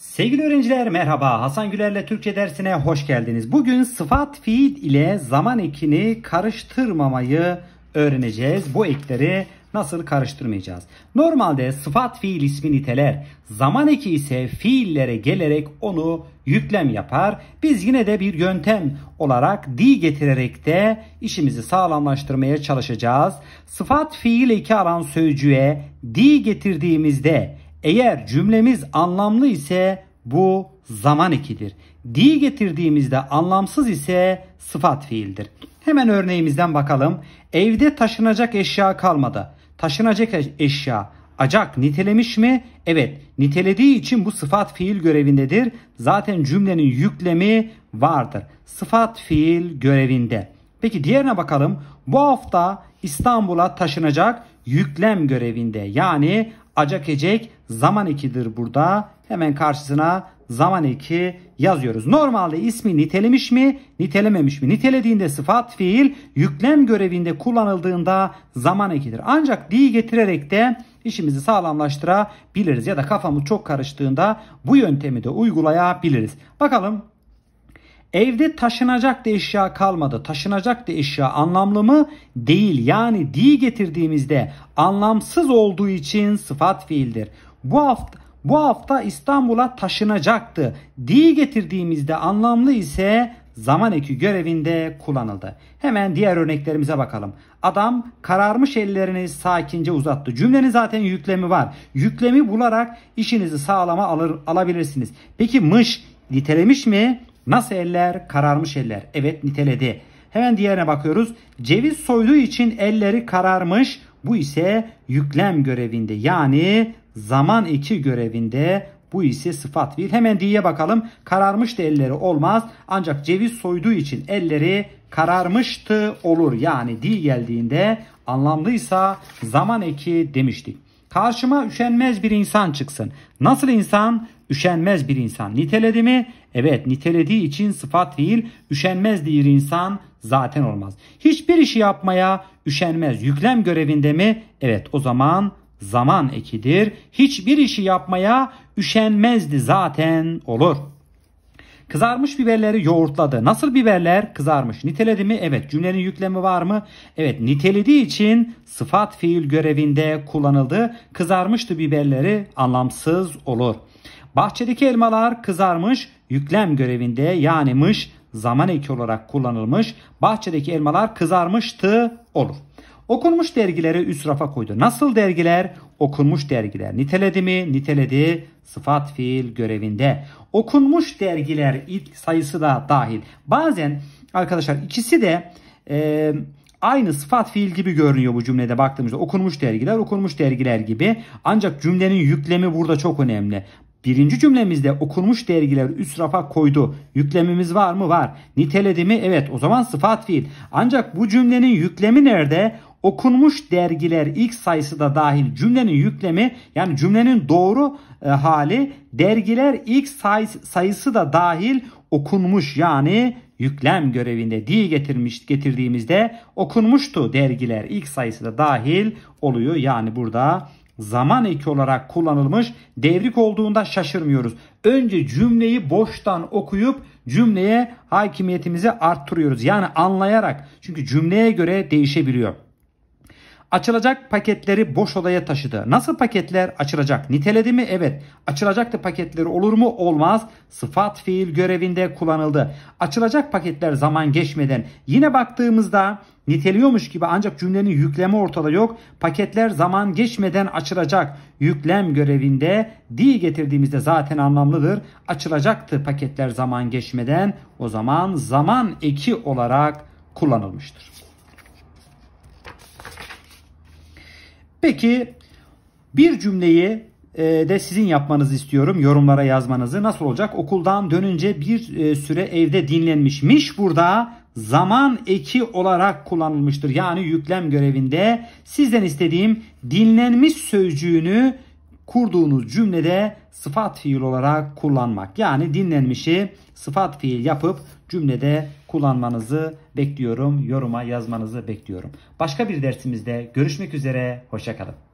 Sevgili öğrenciler merhaba. Hasan Güler'le Türkçe dersine hoş geldiniz. Bugün sıfat fiil ile zaman ekini karıştırmamayı öğreneceğiz. Bu ekleri nasıl karıştırmayacağız? Normalde sıfat fiil ismi niteler. Zaman eki ise fiillere gelerek onu yüklem yapar. Biz yine de bir yöntem olarak di getirerek de işimizi sağlamlaştırmaya çalışacağız. Sıfat fiil eki alan sözcüğe di getirdiğimizde eğer cümlemiz anlamlı ise bu zaman ikidir. Di getirdiğimizde anlamsız ise sıfat fiildir. Hemen örneğimizden bakalım. Evde taşınacak eşya kalmadı. Taşınacak eşya acak nitelemiş mi? Evet nitelediği için bu sıfat fiil görevindedir. Zaten cümlenin yüklemi vardır. Sıfat fiil görevinde. Peki diğerine bakalım. Bu hafta İstanbul'a taşınacak yüklem görevinde yani acak ecek zaman ekidir burada. Hemen karşısına zaman eki yazıyoruz. Normalde ismi nitelemiş mi, nitelememiş mi? Nitelediğinde sıfat fiil, yüklem görevinde kullanıldığında zaman ekidir. Ancak di getirerek de işimizi sağlamlaştırabiliriz ya da kafamız çok karıştığında bu yöntemi de uygulayabiliriz. Bakalım Evde taşınacak da eşya kalmadı. Taşınacak da eşya anlamlı mı? Değil. Yani di getirdiğimizde anlamsız olduğu için sıfat fiildir. Bu hafta bu hafta İstanbul'a taşınacaktı. Di getirdiğimizde anlamlı ise zaman eki görevinde kullanıldı. Hemen diğer örneklerimize bakalım. Adam kararmış ellerini sakince uzattı. Cümlenin zaten yüklemi var. Yüklemi bularak işinizi sağlama alır, alabilirsiniz. Peki mış nitelemiş mi? Nasıl eller? Kararmış eller. Evet niteledi. Hemen diğerine bakıyoruz. Ceviz soyduğu için elleri kararmış. Bu ise yüklem görevinde yani zaman eki görevinde bu ise sıfat fiil. Hemen diye bakalım. Kararmış da elleri olmaz. Ancak ceviz soyduğu için elleri kararmıştı olur. Yani di geldiğinde anlamlıysa zaman eki demiştik. Karşıma üşenmez bir insan çıksın. Nasıl insan? üşenmez bir insan niteledi mi? Evet nitelediği için sıfat fiil. üşenmez bir insan zaten olmaz. Hiçbir işi yapmaya üşenmez. Yüklem görevinde mi? Evet o zaman zaman ekidir. Hiçbir işi yapmaya üşenmezdi zaten olur. Kızarmış biberleri yoğurtladı. Nasıl biberler? Kızarmış. Niteledi mi? Evet. Cümlenin yüklemi var mı? Evet. Nitelediği için sıfat fiil görevinde kullanıldı. Kızarmıştı biberleri anlamsız olur. Bahçedeki elmalar kızarmış, yüklem görevinde yanımış. zaman eki olarak kullanılmış. Bahçedeki elmalar kızarmıştı olur. Okunmuş dergileri üst rafa koydu. Nasıl dergiler? Okunmuş dergiler. Niteledi mi? Niteledi. Sıfat fiil görevinde. Okunmuş dergiler ilk sayısı da dahil. Bazen arkadaşlar ikisi de e, aynı sıfat fiil gibi görünüyor bu cümlede baktığımızda. Okunmuş dergiler, okunmuş dergiler gibi. Ancak cümlenin yüklemi burada çok önemli. Birinci cümlemizde okunmuş dergileri üst rafa koydu. Yüklemimiz var mı? Var. Niteledi mi? Evet. O zaman sıfat fiil. Ancak bu cümlenin yüklemi nerede? Okunmuş dergiler ilk sayısı da dahil cümlenin yüklemi yani cümlenin doğru e, hali dergiler ilk say sayısı da dahil okunmuş yani yüklem görevinde diye getirmiş getirdiğimizde okunmuştu dergiler ilk sayısı da dahil oluyor. Yani burada zaman eki olarak kullanılmış. Devrik olduğunda şaşırmıyoruz. Önce cümleyi boştan okuyup cümleye hakimiyetimizi arttırıyoruz. Yani anlayarak çünkü cümleye göre değişebiliyor. Açılacak paketleri boş odaya taşıdı. Nasıl paketler açılacak? Niteledi mi? Evet. Açılacaktı paketleri olur mu? Olmaz. Sıfat fiil görevinde kullanıldı. Açılacak paketler zaman geçmeden. Yine baktığımızda niteliyormuş gibi ancak cümlenin yüklemi ortada yok. Paketler zaman geçmeden açılacak. Yüklem görevinde di getirdiğimizde zaten anlamlıdır. Açılacaktı paketler zaman geçmeden. O zaman zaman eki olarak kullanılmıştır. Peki bir cümleyi e, de sizin yapmanızı istiyorum. Yorumlara yazmanızı. Nasıl olacak? Okuldan dönünce bir e, süre evde dinlenmişmiş. Burada zaman eki olarak kullanılmıştır. Yani yüklem görevinde sizden istediğim dinlenmiş sözcüğünü kurduğunuz cümlede sıfat fiil olarak kullanmak. Yani dinlenmişi sıfat fiil yapıp cümlede kullanmanızı bekliyorum. Yoruma yazmanızı bekliyorum. Başka bir dersimizde görüşmek üzere. Hoşçakalın.